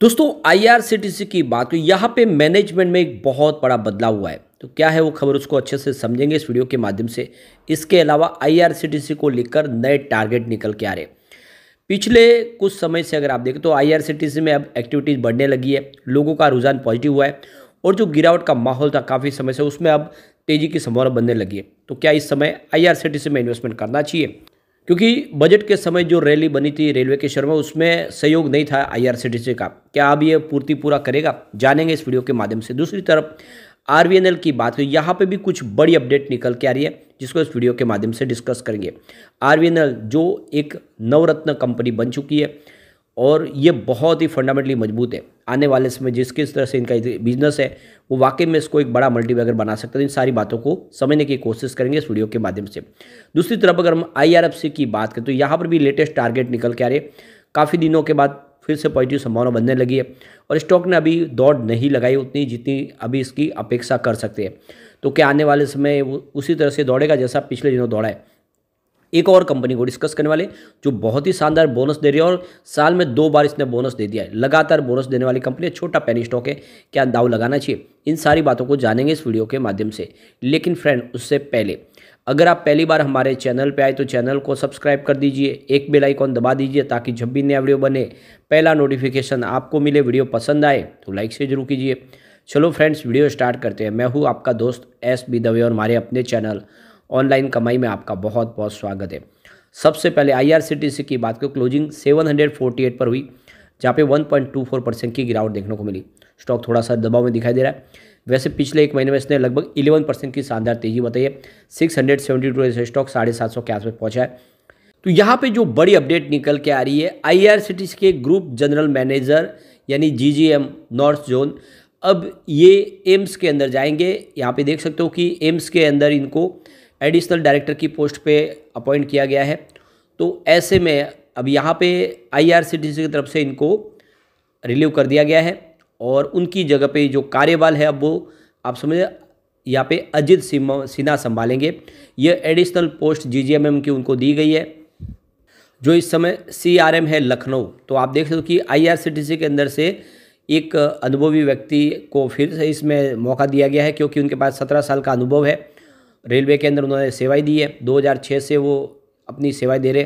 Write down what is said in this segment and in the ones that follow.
दोस्तों आईआरसीटीसी की बात हुई यहाँ पे मैनेजमेंट में एक बहुत बड़ा बदलाव हुआ है तो क्या है वो खबर उसको अच्छे से समझेंगे इस वीडियो के माध्यम से इसके अलावा आईआरसीटीसी को लेकर नए टारगेट निकल के आ रहे हैं पिछले कुछ समय से अगर आप देखें तो आईआरसीटीसी में अब एक्टिविटीज़ बढ़ने लगी है लोगों का रुझान पॉजिटिव हुआ है और जो गिरावट का माहौल था काफ़ी समय से उसमें अब तेज़ी की संभावना बनने लगी है तो क्या इस समय आई में इन्वेस्टमेंट करना चाहिए क्योंकि बजट के समय जो रैली बनी थी रेलवे के शर्मा उसमें सहयोग नहीं था आईआरसीटीसी का क्या अब ये पूर्ति पूरा करेगा जानेंगे इस वीडियो के माध्यम से दूसरी तरफ आर की बात हुई यहाँ पे भी कुछ बड़ी अपडेट निकल के आ रही है जिसको इस वीडियो के माध्यम से डिस्कस करेंगे आर जो एक नवरत्न कंपनी बन चुकी है और ये बहुत ही फंडामेंटली मजबूत है आने वाले समय जिस किस तरह से इनका बिजनेस है वो वाकई में इसको एक बड़ा मल्टी बना सकता है तो इन सारी बातों को समझने की कोशिश करेंगे इस वीडियो के माध्यम से दूसरी तरफ अगर हम आई की बात करें तो यहाँ पर भी लेटेस्ट टारगेट निकल के आ रहे काफ़ी दिनों के बाद फिर से पॉजिटिव संभावना बनने लगी है और स्टॉक ने अभी दौड़ नहीं लगाई उतनी जितनी अभी इसकी अपेक्षा कर सकते हैं तो क्या आने वाले समय वो उसी तरह से दौड़ेगा जैसा पिछले दिनों दौड़ा है एक और कंपनी को डिस्कस करने वाले जो बहुत ही शानदार बोनस दे रही है और साल में दो बार इसने बोनस दे दिया है लगातार बोनस देने वाली कंपनी है छोटा पेनी स्टॉक है क्या दाव लगाना चाहिए इन सारी बातों को जानेंगे इस वीडियो के माध्यम से लेकिन फ्रेंड उससे पहले अगर आप पहली बार हमारे चैनल पर आए तो चैनल को सब्सक्राइब कर दीजिए एक बेलाइकॉन दबा दीजिए ताकि जब भी नया वीडियो बने पहला नोटिफिकेशन आपको मिले वीडियो पसंद आए तो लाइक से जरूर कीजिए चलो फ्रेंड्स वीडियो स्टार्ट करते हैं मैं हूँ आपका दोस्त एस बी दवे और हमारे अपने चैनल ऑनलाइन कमाई में आपका बहुत बहुत स्वागत है सबसे पहले आईआरसीटीसी की बात करो क्लोजिंग 748 पर हुई जहाँ पे 1.24 परसेंट की गिरावट देखने को मिली स्टॉक थोड़ा सा दबाव में दिखाई दे रहा है वैसे पिछले एक महीने में इसने लगभग 11 परसेंट की शानदार तेजी बताई है six hundred seventy two stock साढ़े सात सौ के आसपास पहुंचा है तो यहाँ पे जो बड़ी अपडेट निकल के आ रही है आईआरसीटीसी के ग्रुप जनरल मैनेजर यानी जीजीएम नॉर्थ जोन अब ये एम्स के अंदर जाएंगे यहाँ पे देख सकते हो कि एम्स के अंदर इनको एडिशनल डायरेक्टर की पोस्ट पे अपॉइंट किया गया है तो ऐसे में अब यहाँ पे आईआरसीटीसी की तरफ से इनको रिलीव कर दिया गया है और उनकी जगह पे जो कार्यबल है अब वो आप समझ यहाँ पे अजीत सिन्हा संभालेंगे यह एडिशनल पोस्ट जीजीएमएम की उनको दी गई है जो इस समय सीआरएम है लखनऊ तो आप देख सकते हो कि आईआरसीटीसी के अंदर से एक अनुभवी व्यक्ति को फिर से इसमें मौका दिया गया है क्योंकि उनके पास सत्रह साल का अनुभव है रेलवे के अंदर उन्होंने सेवाएं दी है 2006 से वो अपनी सेवाएं दे रहे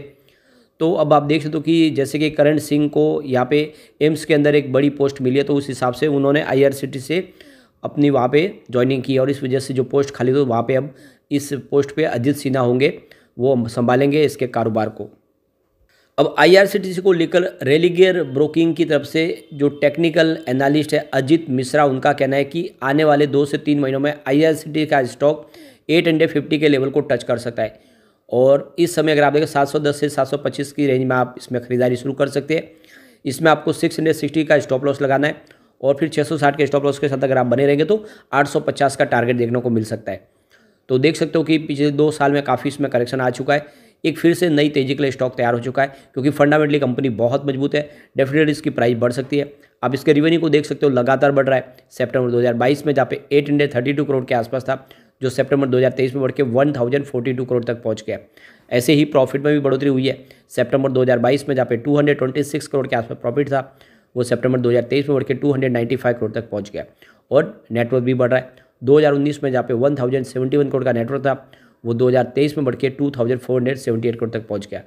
तो अब आप देख सकते हो कि जैसे कि करण सिंह को यहाँ पे एम्स के अंदर एक बड़ी पोस्ट मिली है तो उस हिसाब से उन्होंने आईआरसीटी से अपनी वहाँ पे ज्वाइनिंग की और इस वजह से जो पोस्ट खाली तो वहाँ पे अब इस पोस्ट पे अजीत सिन्हा होंगे वो संभालेंगे इसके कारोबार को अब आईआरसीटीसी को लेकर रेलीगेयर ब्रोकिंग की तरफ से जो टेक्निकल एनालिस्ट है अजित मिश्रा उनका कहना है कि आने वाले दो से तीन महीनों में आई का स्टॉक एट हंड्रेड फिफ्टी के लेवल को टच कर सकता है और इस समय अगर आप देखें 710 से 725 की रेंज में आप इसमें खरीदारी शुरू कर सकते हैं इसमें आपको 660 का स्टॉप लॉस लगाना है और फिर 660 के स्टॉप लॉस के साथ अगर आप बने रहेंगे तो 850 का टारगेट देखने को मिल सकता है तो देख सकते हो कि पिछले दो साल में काफ़ी इसमें करेक्शन आ चुका है एक फिर से नई तेजी के लिए स्टॉक तैयार हो चुका है क्योंकि फंडामेंटली कंपनी बहुत मजबूत है डेफिनेटली इसकी प्राइस बढ़ सकती है आप इसके रिवेन्यू को देख सकते हो लगातार बढ़ रहा है हज़ार बाईस में जहाँ पे टू करोड़ के आसपास था जो सितंबर 2023 में बढ़ के 1042 करोड़ तक पहुंच गया ऐसे ही प्रॉफिट में भी बढ़ोतरी हुई है सितंबर 2022 में जहाँ पे 226 करोड़ के आसपास प्रॉफिट था वो सितंबर 2023 में बढ़ के 295 करोड़ तक पहुंच गया और नेटवर्क भी बढ़ रहा है 2019 में जहाँ पे 1071 करोड़ का नेटवर्क था वो 2023 में बढ़ के टू करोड़ तक पहुँच गया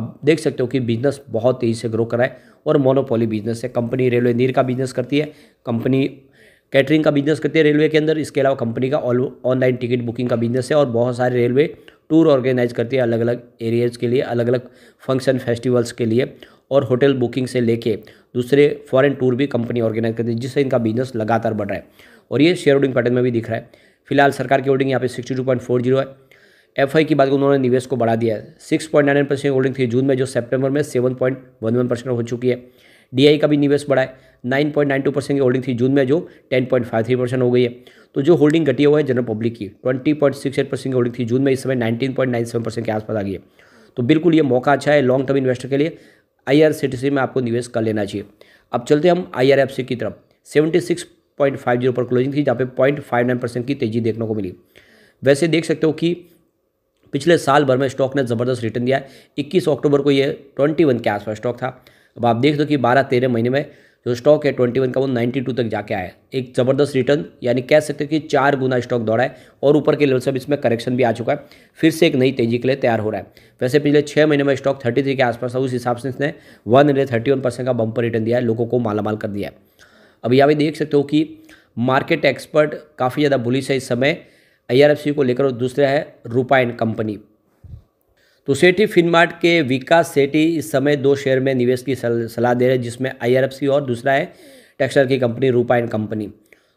अब देख सकते हो कि बिज़नेस बहुत तेज़ी से ग्रो कर रहा है और मोनोपोली बिजनेस है कंपनी रेलवे नीर का बिजनेस करती है कंपनी कैटरिंग का बिजनेस करती है रेलवे के अंदर इसके अलावा कंपनी का ऑनलाइन टिकट बुकिंग का बिजनेस है और बहुत सारे रेलवे टूर ऑर्गेनाइज करती है अलग अलग एरियाज़ के लिए अलग अलग फंक्शन फेस्टिवल्स के लिए और होटल बुकिंग से लेके दूसरे फॉरेन टूर भी कंपनी ऑर्गेनाइज करती है जिससे इनका बिजनेस लगातार बढ़ रहा है और ये शेयर होल्डिंग पैटर्न में भी दिख रहा है फिलहाल सरकार की होल्डिंग यहाँ पे sixty two point four zero है एफ की बात उन्होंने निवेश को बढ़ा दिया है six point nine percent holding थी जून में जो सेप्टेम्बर में seven point one one percent हो चुकी है डी e का भी निवेश बढ़ा है 9.92 परसेंट की होल्डिंग थी जून में जो 10.53 परसेंट हो गई है तो जो होल्डिंग घटी हुआ है जनरल पब्लिक की 20.68 परसेंट की होल्डिंग थी जून में इस समय 19.97 परसेंट के आसपास आ गई है तो बिल्कुल ये मौका अच्छा है लॉन्ग टर्म इन्वेस्टर के लिए आई में आपको निवेश कर लेना चाहिए अब चलते हम आई की तरफ सेवेंटी पर क्लोजिंग थी जहाँ पे पॉइंट की तेजी देखने को मिली वैसे देख सकते हो कि पिछले साल भर में स्टॉक ने ज़बरदस्त रिटर्न दिया है इक्कीस अक्टूबर को ये ट्वेंटी वन के आसपास स्टॉक था अब आप देख दो कि बारह तेरह महीने में जो स्टॉक है ट्वेंटी वन का वो नाइन्टी टू तक जाके आया एक ज़बरदस्त रिटर्न यानी कह सकते हो कि चार गुना स्टॉक दौड़ा है और ऊपर के लेवल से अब इसमें करेक्शन भी आ चुका है फिर से एक नई तेजी के लिए तैयार हो रहा है वैसे पिछले छः महीने में स्टॉक थर्टी थ्री के आसपास था उस हिसाब से इसने वन थर्टी वन परसेंट का बंपर रिटर्न दिया है लोगों को मालामाल कर दिया है अब यहाँ भी देख सकते हो कि मार्केट एक्सपर्ट काफ़ी ज़्यादा बुलिश है इस समय आई को लेकर और दूसरा है रूपाइन कंपनी तो सेठी फिनमार्ट के विकास सेठी इस समय दो शेयर में निवेश की सलाह दे रहे हैं जिसमें आई और दूसरा है टेक्सटाइल की कंपनी रूपा एंड कंपनी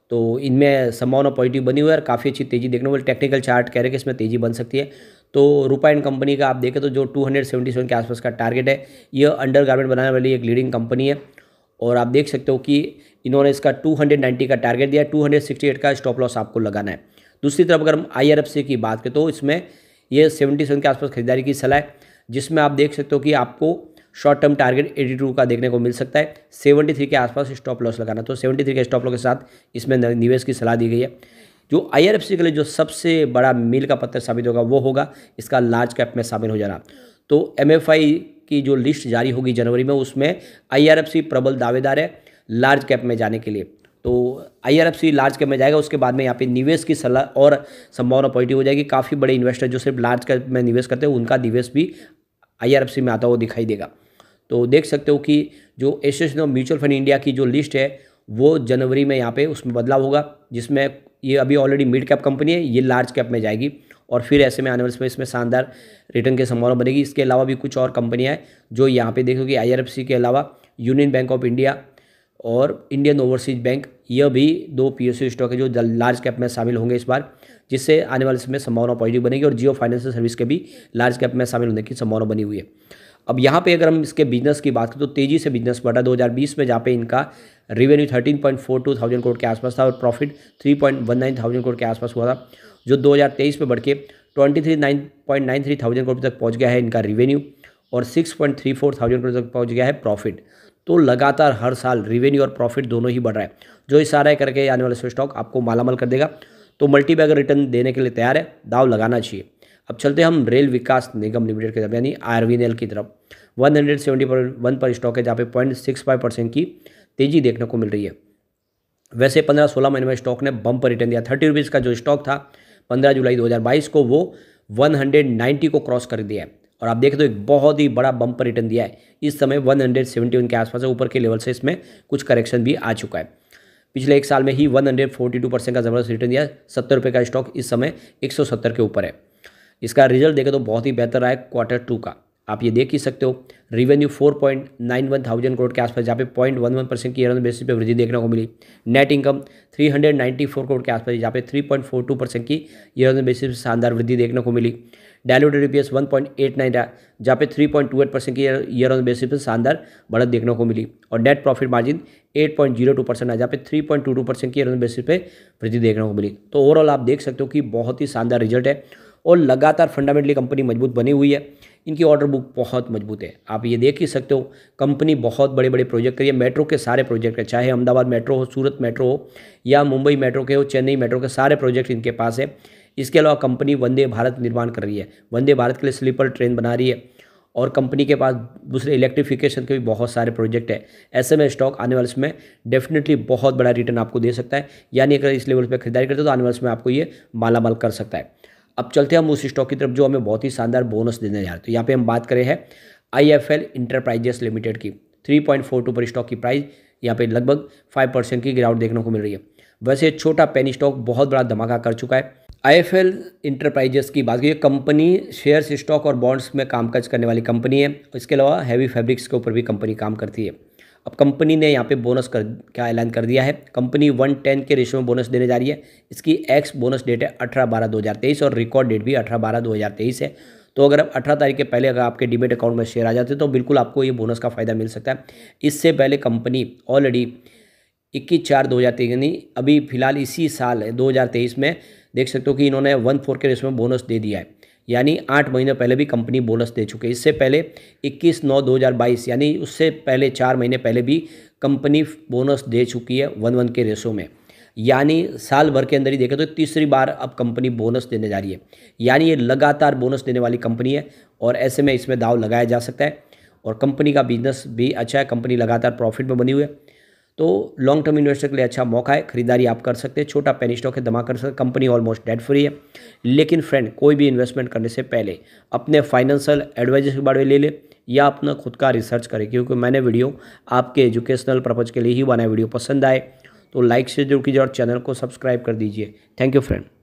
तो इनमें संभावना पॉजिटिव बनी हुई है और काफ़ी अच्छी तेजी देखने को टेक्निकल चार्ट कह रहे हैं कि इसमें तेजी बन सकती है तो रूपा एंड कंपनी का आप देखें तो जो 277 के आसपास का टारगेट है यह अंडर गारमेंट बनाने वाली एक लीडिंग कंपनी है और आप देख सकते हो कि इन्होंने इसका 290 का टारगेट दिया है का स्टॉप लॉस आपको लगाना है दूसरी तरफ अगर हम आई की बात करें तो इसमें ये सेवेंटी सेवन के आसपास खरीदारी की सलाह है जिसमें आप देख सकते हो कि आपको शॉर्ट टर्म टारगेट 82 का देखने को मिल सकता है 73 के आसपास स्टॉप लॉस लगाना तो 73 के स्टॉप लॉस के साथ इसमें निवेश की सलाह दी गई है जो आई के लिए जो सबसे बड़ा मील का पत्थर साबित होगा वो होगा इसका लार्ज कैप में शामिल हो जाना तो एम की जो लिस्ट जारी होगी जनवरी में उसमें आई प्रबल दावेदार है लार्ज कैप में जाने के लिए तो I R F C large cap में जाएगा उसके बाद में यहाँ पे निवेश की सलाह और संभावना पॉजिटिव हो जाएगी काफ़ी बड़े इन्वेस्टर जो सिर्फ लार्ज कैप में निवेश करते हैं उनका निवेश भी आई आर एफ सी में आता हुआ दिखाई देगा तो देख सकते हो कि जो association of mutual fund India की जो लिस्ट है वो जनवरी में यहाँ पे उसमें बदलाव होगा जिसमें ये अभी ऑलरेडी मिड कैप कंपनी है ये लार्ज कैप में जाएगी और फिर ऐसे में आने वाले समय इसमें शानदार रिटर्न की संभावना बनेगी इसके अलावा भी कुछ और कंपनियाँ हैं जो यहाँ पे आर एफ़ आई के अलावा यूनियन बैंक ऑफ इंडिया और इंडियन ओवरसीज बैंक यह भी दो पी स्टॉक है जो लार्ज कैप में शामिल होंगे इस बार जिससे आने वाले समय संभावना पॉजिटिव बनेगी और जियो फाइनेंशियल सर्विस के भी लार्ज कैप में शामिल होने की संभावना बनी हुई है अब यहाँ पे अगर हम इसके बिजनेस की बात करें तो तेज़ी से बिजनेस बढ़ा बीस में जहाँ पे इनका रेवेन्यू टू थाउजेंड करोड़ के आसपास था और प्रॉफिट नाइन थाउजेंड करोड़ के आसपास हुआ था जो तेईस में बढ़ के twenty three nine point nine three thousand crore तक पहुँच गया है इनका रेवेन्यू और six point three four thousand crore तक पहुँच गया है प्रॉफिट तो लगातार हर साल रिवेन्यू और प्रॉफिट दोनों ही बढ़ रहा है जो इशारा करके आने वाला स्टॉक आपको मालामाल कर देगा तो मल्टी रिटर्न देने के लिए तैयार है दाव लगाना चाहिए अब चलते हम रेल विकास निगम लिमिटेड की तरफ यानी आर की तरफ वन हंड्रेड सेवेंटी पर वन पर स्टॉक है जहाँ पे पॉइंट सिक्स फाइव परसेंट की तेजी देखने को मिल रही है वैसे पंद्रह सोलह महीने में स्टॉक ने बम पर रिटर्न दिया थर्टी रुपीज़ का जो स्टॉक था पंद्रह जुलाई दो हज़ार बाईस को वो वन हंड्रेड नाइन्टी को क्रॉस कर दिया है और आप देखें तो एक बहुत ही बड़ा बम्प रिटर्न दिया है इस समय 171 के आसपास है ऊपर के लेवल से इसमें कुछ करेक्शन भी आ चुका है पिछले एक साल में ही 142 परसेंट का ज़बरदस्त रिटर्न दिया सत्तर रुपये का स्टॉक इस समय 170 के ऊपर है इसका रिजल्ट देखें तो बहुत ही बेहतर रहा है क्वार्टर टू का आप ये देख ही सकते हो revenue four point nine one thousand crore के आसपास जहाँ पे पॉइंट वन वन परसेंट की ईयर बेसिस पे वृद्धि देखने को मिली net income three hundred ninety four crore के आसपास जहाँ पे three point four two percent की ईयर बेसिस पे शानदार वृद्धि देखने को मिली diluted rupees one point eight nine रहा जहाँ पे three point two eight percent की ईयर ऑन बेसिस पर शानदार बढ़त देखने को मिली और net profit margin eight point zero two percent है जहाँ पे three point two two percent की ईयर ऑन बेसिस पे वृद्धि देखने को मिली तो ओवरऑल आप देख सकते हो कि बहुत ही शानदार रिजल्ट है और लगातार फंडामेंटली कंपनी मजबूत बनी हुई है इनकी ऑर्डर बुक बहुत मजबूत है आप ये देख ही सकते हो कंपनी बहुत बड़े बड़े प्रोजेक्ट करिए मेट्रो के सारे प्रोजेक्ट है चाहे अहमदाबाद मेट्रो हो सूरत मेट्रो हो या मुंबई मेट्रो के हो चेन्नई मेट्रो के सारे प्रोजेक्ट इनके पास है इसके अलावा कंपनी वंदे भारत निर्माण कर रही है वंदे भारत के लिए स्लीपर ट्रेन बना रही है और कंपनी के पास दूसरे इलेक्ट्रिफिकेशन के भी बहुत सारे प्रोजेक्ट है ऐसे में स्टॉक आने वाले समय डेफिनेटली बहुत बड़ा रिटर्न आपको दे सकता है यानी अगर इस लेवल पर खरीदारी करते हो तो आने वाले समय आपको ये मालामाल कर सकता है अब चलते हैं हम उस स्टॉक की तरफ जो हमें बहुत ही शानदार बोनस देने जा रहे तो यहाँ पे हम बात करें हैं I F L enterprises limited की थ्री पॉइंट फोर टू पर स्टॉक की प्राइस यहाँ पे लगभग फाइव परसेंट की गिरावट देखने को मिल रही है वैसे छोटा पेनी स्टॉक बहुत बड़ा धमाका कर चुका है आई एफ एल इंटरप्राइजेस की बात की कंपनी शेयर्स स्टॉक और बॉन्ड्स में कामकाज करने वाली कंपनी है इसके अलावा हैवी फैब्रिक्स के ऊपर भी कंपनी काम करती है अब कंपनी ने यहाँ पे बोनस कर का ऐलान कर दिया है कंपनी वन टेन के रेशो में बोनस देने जा रही है इसकी एक्स बोनस डेट है अठारह बारह दो हज़ार तेईस और रिकॉर्ड डेट भी अठारह बारह दो हज़ार तेईस है तो अगर आप अठारह तारीख के पहले अगर आपके डिबेट अकाउंट में शेयर आ जाते तो बिल्कुल आपको ये बोनस का फ़ायदा मिल सकता है इससे पहले कंपनी ऑलरेडी इक्कीस चार दो हज़ार तेईस यानी अभी फिलहाल इसी साल दो हज़ार तेईस में देख सकते हो कि इन्होंने वन फोर के रेशो में बोनस दे दिया है यानी आठ महीने पहले भी कंपनी बोनस दे चुकी है इससे पहले 21 नौ 2022 यानी उससे पहले चार महीने पहले भी कंपनी बोनस दे चुकी है वन वन के रेसों में यानी साल भर के अंदर ही देखें तो तीसरी बार अब कंपनी बोनस देने जा रही है यानी ये लगातार बोनस देने वाली कंपनी है और ऐसे में इसमें दाव लगाया जा सकता है और कंपनी का बिजनेस भी अच्छा है कंपनी लगातार प्रॉफिट में बनी हुई है तो लॉन्ग टर्म इन्वेस्टर के लिए अच्छा मौका है खरीदारी आप कर सकते हैं छोटा पेनी स्टॉक है दमा कर सकते कंपनी ऑलमोस्ट डेड फ्री है लेकिन फ्रेंड कोई भी इन्वेस्टमेंट करने से पहले अपने फाइनेंशियल एडवाइजर के बारे में ले लें या अपना खुद का रिसर्च करें क्योंकि मैंने वीडियो आपके एजुकेशनल पर्पज़ के लिए ही बनाया वीडियो पसंद आए तो लाइक से जुड़ कीजिए और चैनल को सब्सक्राइब कर दीजिए थैंक यू फ्रेंड